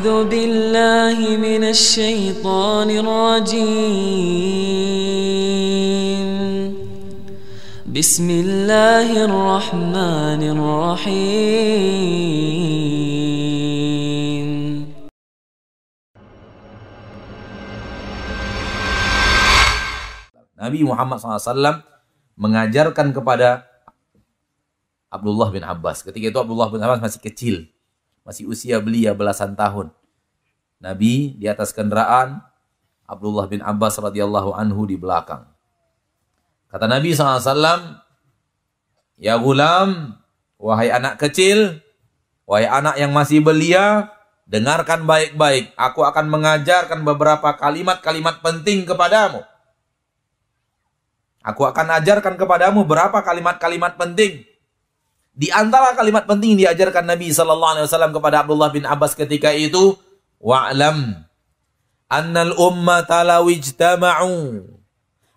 أعوذ بالله من الشيطان الرجيم بسم الله الرحمن الرحيم Nabi Muhammad SAW mengajarkan kepada Abdullah bin Abbas. Ketika itu Abdullah bin Abbas masih kecil masih usia belia belasan tahun. Nabi di atas kendaraan, Abdullah bin Abbas radhiyallahu anhu di belakang. Kata Nabi SAW, Ya gulam, wahai anak kecil, wahai anak yang masih belia, dengarkan baik-baik. Aku akan mengajarkan beberapa kalimat-kalimat penting kepadamu. Aku akan ajarkan kepadamu berapa kalimat-kalimat penting. Di antara kalimat penting yang diajarkan Nabi sallallahu alaihi wasallam kepada Abdullah bin Abbas ketika itu, wa'lam annal ummata law ijtama'u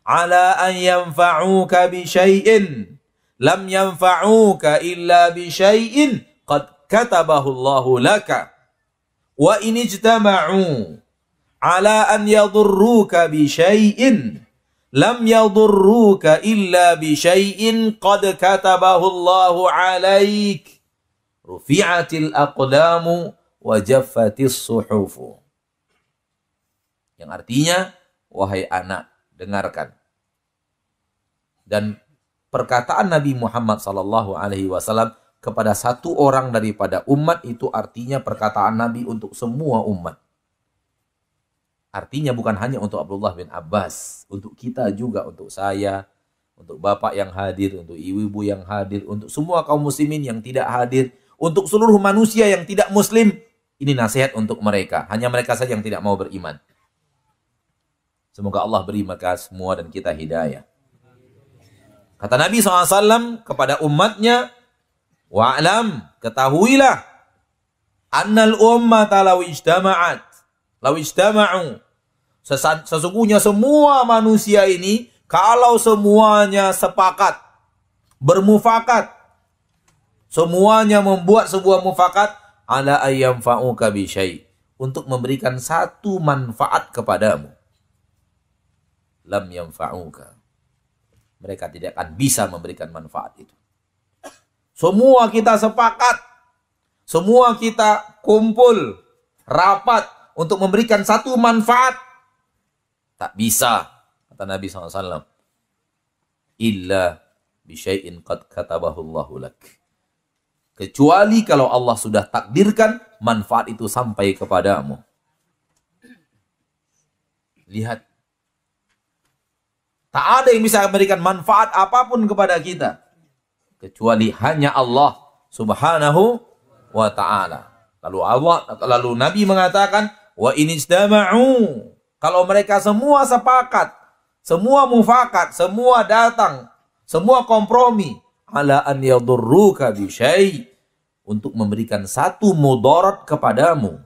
ala an yanfa'uka bi syai'in lam yanfa'uka illa bi syai'in qad katabahu Allahu laka wa in ijtama'u ala an yadurruka bi syai'in lam yadurruka illa bi syai'in qad katabahu Allahu 'alaik rufi'atil aqlamu wa jaffatis suhufu yang artinya wahai anak dengarkan dan perkataan Nabi Muhammad sallallahu alaihi wasallam kepada satu orang daripada umat itu artinya perkataan Nabi untuk semua umat Artinya bukan hanya untuk Abdullah bin Abbas, untuk kita juga, untuk saya, untuk bapak yang hadir, untuk ibu-ibu yang hadir, untuk semua kaum muslimin yang tidak hadir, untuk seluruh manusia yang tidak muslim. Ini nasihat untuk mereka, hanya mereka saja yang tidak mau beriman. Semoga Allah beri mereka semua dan kita hidayah. Kata Nabi SAW kepada umatnya, Wa'lam, ketahuilah, annal ummata law ijtama'at law ijtama'u Sesungguhnya semua manusia ini kalau semuanya sepakat, bermufakat, semuanya membuat sebuah mufakat ala ayam fa'uka bisyai untuk memberikan satu manfaat kepadamu. Lam yam fa'uka. Mereka tidak akan bisa memberikan manfaat itu. Semua kita sepakat. Semua kita kumpul, rapat untuk memberikan satu manfaat Tak bisa, kata Nabi SAW. Illa bisyai'in qad katabahullahu lak. Kecuali kalau Allah sudah takdirkan, manfaat itu sampai kepadamu. Lihat. Tak ada yang bisa memberikan manfaat apapun kepada kita. Kecuali hanya Allah subhanahu wa ta'ala. Lalu Allah, lalu Nabi mengatakan, wa sudah mau. Kalau mereka semua sepakat, semua mufakat, semua datang, semua kompromi ala an yadurruka bisyai untuk memberikan satu mudarat kepadamu.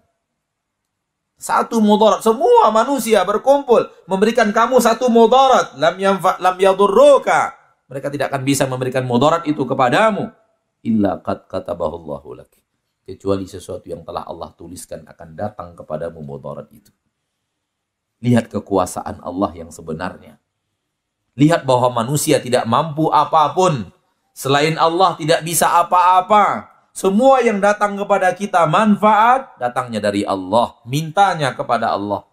Satu mudarat, semua manusia berkumpul memberikan kamu satu mudarat, lam yanfa lam yadurruka. Mereka tidak akan bisa memberikan mudarat itu kepadamu. illa qad katabahu laki. lak. Kecuali sesuatu yang telah Allah tuliskan akan datang kepadamu mudarat itu. Lihat kekuasaan Allah yang sebenarnya. Lihat bahwa manusia tidak mampu apapun. Selain Allah tidak bisa apa-apa. Semua yang datang kepada kita manfaat datangnya dari Allah, mintanya kepada Allah.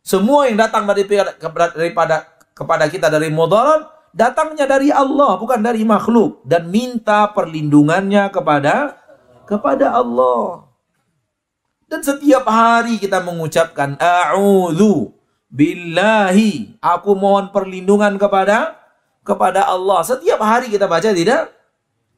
Semua yang datang dari daripada kepada kita dari mudarat datangnya dari Allah bukan dari makhluk dan minta perlindungannya kepada kepada Allah. Dan setiap hari kita mengucapkan a'udzu billahi. Aku mohon perlindungan kepada kepada Allah. Setiap hari kita baca tidak?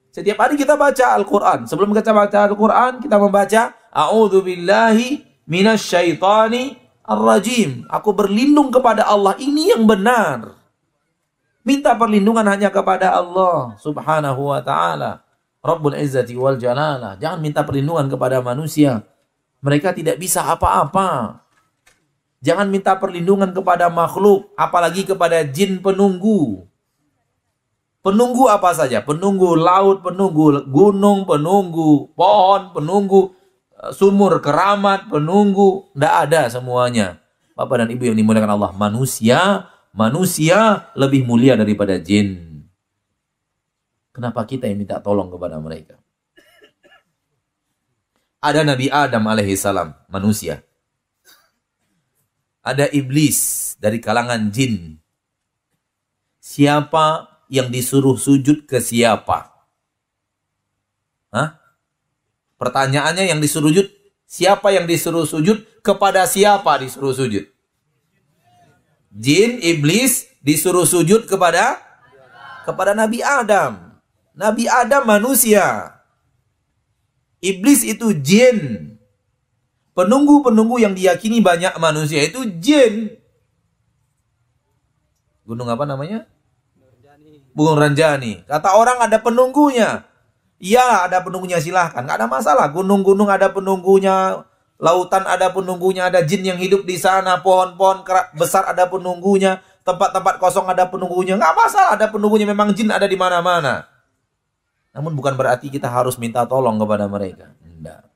Setiap hari kita baca Al-Qur'an. Sebelum kita baca Al-Qur'an, kita membaca a'udzu billahi minasyaitani ar-rajim. Aku berlindung kepada Allah. Ini yang benar. Minta perlindungan hanya kepada Allah Subhanahu wa taala. Rabbul Izzati wal Jalalah. Jangan minta perlindungan kepada manusia mereka tidak bisa apa-apa. Jangan minta perlindungan kepada makhluk, apalagi kepada jin penunggu. Penunggu apa saja? Penunggu laut, penunggu gunung, penunggu pohon, penunggu eh, sumur keramat, penunggu. Tidak ada semuanya. Bapak dan Ibu yang dimuliakan Allah, manusia, manusia lebih mulia daripada jin. Kenapa kita yang minta tolong kepada mereka? Ada Nabi Adam alaihissalam, manusia. Ada iblis dari kalangan jin. Siapa yang disuruh sujud ke siapa? Hah? Pertanyaannya yang disuruh sujud, siapa yang disuruh sujud? Kepada siapa disuruh sujud? Jin, iblis disuruh sujud kepada kepada Nabi Adam. Nabi Adam manusia. Iblis itu jin. Penunggu-penunggu yang diyakini banyak manusia itu jin. Gunung apa namanya? Gunung Ranjani. Kata orang ada penunggunya. Iya ada penunggunya silahkan. Gak ada masalah. Gunung-gunung ada penunggunya. Lautan ada penunggunya. Ada jin yang hidup di sana. Pohon-pohon besar ada penunggunya. Tempat-tempat kosong ada penunggunya. Gak masalah ada penunggunya. Memang jin ada di mana-mana. Namun bukan berarti kita harus minta tolong kepada mereka. tidak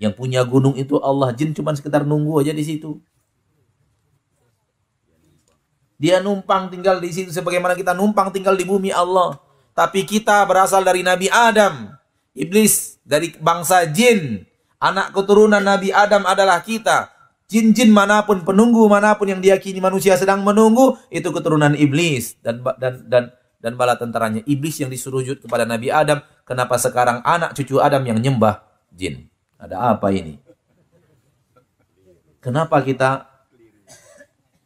Yang punya gunung itu Allah jin cuma sekitar nunggu aja di situ. Dia numpang tinggal di situ sebagaimana kita numpang tinggal di bumi Allah. Tapi kita berasal dari Nabi Adam. Iblis dari bangsa jin. Anak keturunan Nabi Adam adalah kita. Jin-jin manapun, penunggu manapun yang diyakini manusia sedang menunggu, itu keturunan iblis. Dan dan dan dan bala tentaranya iblis yang disuruh jut kepada Nabi Adam, kenapa sekarang anak cucu Adam yang nyembah jin? Ada apa ini? Kenapa kita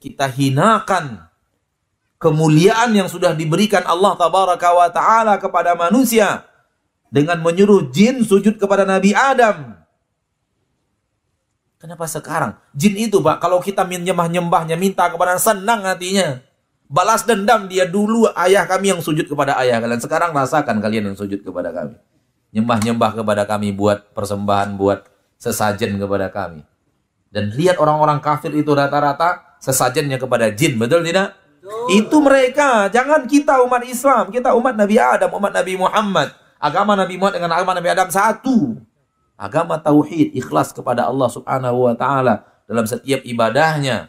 kita hinakan kemuliaan yang sudah diberikan Allah tabaraka wa taala kepada manusia dengan menyuruh jin sujud kepada Nabi Adam? Kenapa sekarang? Jin itu, Pak, kalau kita menyembah nyembahnya minta kepada senang hatinya. Balas dendam dia dulu ayah kami yang sujud kepada ayah kalian. Sekarang rasakan kalian yang sujud kepada kami. Nyembah-nyembah kepada kami buat persembahan, buat sesajen kepada kami. Dan lihat orang-orang kafir itu rata-rata sesajennya kepada jin, betul tidak? Betul. Itu mereka, jangan kita umat Islam, kita umat Nabi Adam, umat Nabi Muhammad. Agama Nabi Muhammad dengan agama Nabi Adam satu. Agama tauhid, ikhlas kepada Allah Subhanahu wa taala dalam setiap ibadahnya